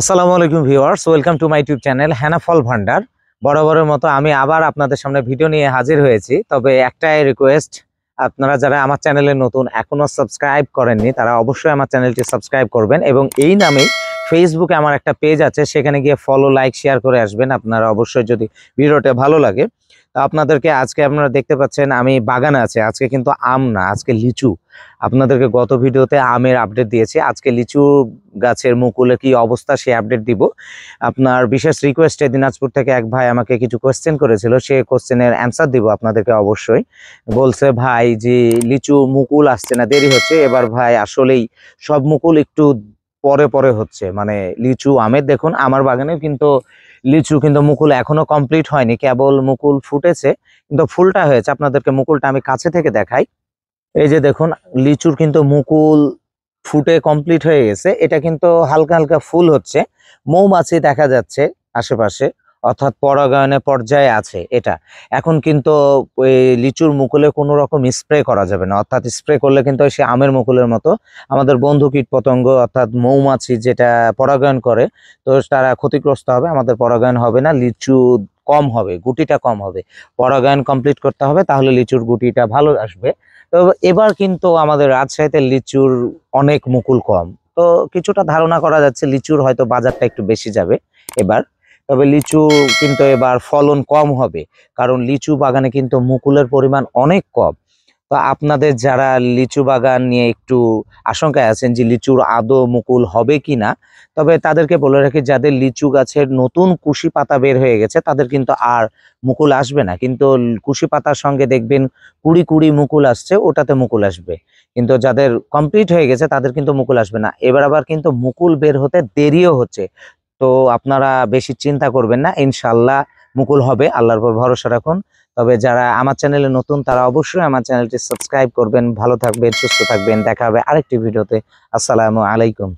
আসসালামু আলাইকুম viewers welcome to my YouTube channel হ্যানাফল ভান্ডার বরাবরের মতো আমি আবার আপনাদের সামনে ভিডিও নিয়ে হাজির হয়েছি তবে একটাই রিকোয়েস্ট আপনারা যারা আমার চ্যানেলে নতুন এখনও সাবস্ক্রাইব করেননি তারা অবশ্যই আমার চ্যানেলটি সাবস্ক্রাইব করবেন এবং এই নামেই ফেসবুকে আমার একটা পেজ আছে সেখানে গিয়ে ফলো লাইক শেয়ার করে আসবেন আপনারা অবশ্যই যদি ভিডিওটা ভালো লাগে তো আপনাদেরকে আজকে আপনারা দেখতে পাচ্ছেন আমি বাগান আছে আজকে কিন্তু আম না আজকে লিচু আপনাদেরকে গত ভিডিওতে আমের আপডেট দিয়েছি আজকে লিচু গাছের মুকুলে কি অবস্থা সে আপডেট দিব আপনার বিশেষ রিকোয়েস্টে দিনাজপুর থেকে এক ভাই আমাকে কিছু কোয়েশ্চেন করেছিল সে কোয়েশ্চেনের অ্যান্সার দিব আপনাদেরকে অবশ্যই বলছে ভাই যে লিচু মুকুল আসছে না দেরি হচ্ছে এবার ভাই আসলেই সব মুকুল একটু পরে পরে হচ্ছে মানে লিচু আমের দেখুন আমার বাগানে কিন্তু লিচু কিন্তু মুকুল এখনো কমপ্লিট হয়নি কেবল মুকুল ফুটেছে কিন্তু ফুলটা হয়েছে আপনাদেরকে মুকুলটা আমি কাছে থেকে দেখাই এই যে দেখুন লিচুর কিন্তু মুকুল ফুটে কমপ্লিট হয়ে গেছে এটা কিন্তু হালকা হালকা ফুল হচ্ছে মৌমাছি দেখা যাচ্ছে আশেপাশে অর্থাৎ পরাগায়নের পর্যায়ে আছে এটা এখন কিন্তু ওই লিচুর মুকুলে কোনো রকম স্প্রে করা যাবে না অর্থাৎ স্প্রে করলে কিন্তু সে আমের মুকুলের মতো আমাদের বন্ধু কীট পতঙ্গ অর্থাৎ মৌমাছি যেটা পরাগায়ন করে তো তারা ক্ষতিগ্রস্ত হবে আমাদের পরাগায়ন হবে না লিচু কম হবে গুটিটা কম হবে পরাগায়ন কমপ্লিট করতে হবে তাহলে লিচুর গুটিটা ভালো আসবে তো এবার কিন্তু আমাদের রাজশাহীতে লিচুর অনেক মুকুল কম তো কিছুটা ধারণা করা যাচ্ছে লিচুর হয়তো বাজারটা একটু বেশি যাবে এবার তবে লিচু কিন্তু এবার ফলন কম হবে কারণ লিচু বাগানে কিন্তু মুকুলের পরিমাণ অনেক কম তো আপনাদের যারা লিচু বাগান নিয়ে একটু আশঙ্কায় আছেন যে লিচুর আদৌ মুকুল হবে কি না তবে তাদেরকে বলে রাখি যাদের লিচু গাছের নতুন কুশি পাতা বের হয়ে গেছে তাদের কিন্তু আর মুকুল আসবে না কিন্তু কুশি পাতার সঙ্গে দেখবেন কুড়ি কুড়ি মুকুল আসছে ওটাতে মুকুল আসবে কিন্তু যাদের কমপ্লিট হয়ে গেছে তাদের কিন্তু মুকুল আসবে না এবার আবার কিন্তু মুকুল বের হতে দেরিও হচ্ছে তো আপনারা বেশি চিন্তা করবেন না ইনশাল্লাহ মুকুল হবে আল্লাহর পর ভরসা রাখুন তবে যারা আমার চ্যানেলে নতুন তারা অবশ্যই আমার চ্যানেলটি সাবস্ক্রাইব করবেন ভালো থাকবেন সুস্থ থাকবেন দেখা হবে আরেকটি ভিডিওতে আসসালামু আলাইকুম